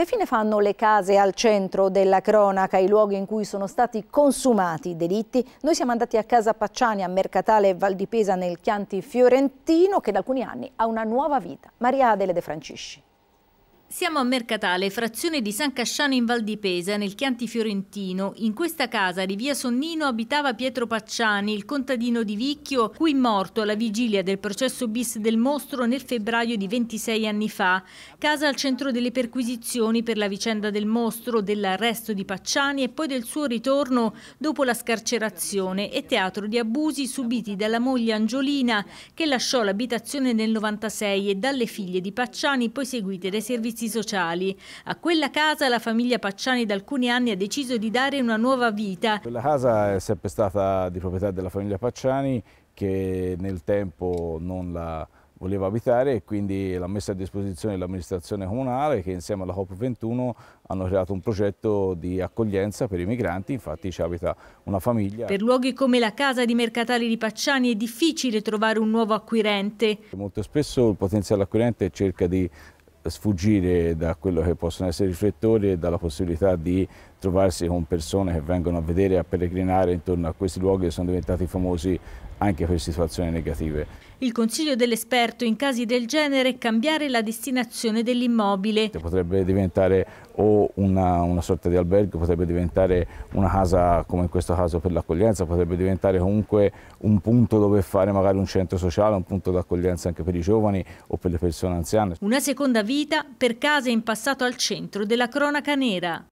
Che fine fanno le case al centro della cronaca, i luoghi in cui sono stati consumati i delitti? Noi siamo andati a Casa Pacciani, a Mercatale e Val di Pesa nel Chianti Fiorentino, che da alcuni anni ha una nuova vita. Maria Adele De Francisci. Siamo a Mercatale, frazione di San Casciano in Val di Pesa, nel Chianti Fiorentino. In questa casa di via Sonnino abitava Pietro Pacciani, il contadino di Vicchio, cui morto alla vigilia del processo bis del mostro nel febbraio di 26 anni fa. Casa al centro delle perquisizioni per la vicenda del mostro, dell'arresto di Pacciani e poi del suo ritorno dopo la scarcerazione e teatro di abusi subiti dalla moglie Angiolina che lasciò l'abitazione nel 96 e dalle figlie di Pacciani poi seguite dai servizi servizi sociali. A quella casa la famiglia Pacciani da alcuni anni ha deciso di dare una nuova vita. Quella casa è sempre stata di proprietà della famiglia Pacciani che nel tempo non la voleva abitare e quindi l'ha messa a disposizione l'amministrazione comunale che insieme alla COP21 hanno creato un progetto di accoglienza per i migranti, infatti ci abita una famiglia. Per luoghi come la casa di mercatari di Pacciani è difficile trovare un nuovo acquirente. Molto spesso il potenziale acquirente cerca di sfuggire da quello che possono essere i riflettori e dalla possibilità di trovarsi con persone che vengono a vedere e a peregrinare intorno a questi luoghi che sono diventati famosi anche per situazioni negative. Il consiglio dell'esperto in casi del genere è cambiare la destinazione dell'immobile. Potrebbe diventare o una, una, sorta di albergo, potrebbe diventare una casa come in questo caso per l'accoglienza, potrebbe diventare comunque un punto dove fare magari un centro sociale, un punto d'accoglienza anche per i giovani o per le persone anziane. Una seconda vita per case in passato al centro della cronaca nera.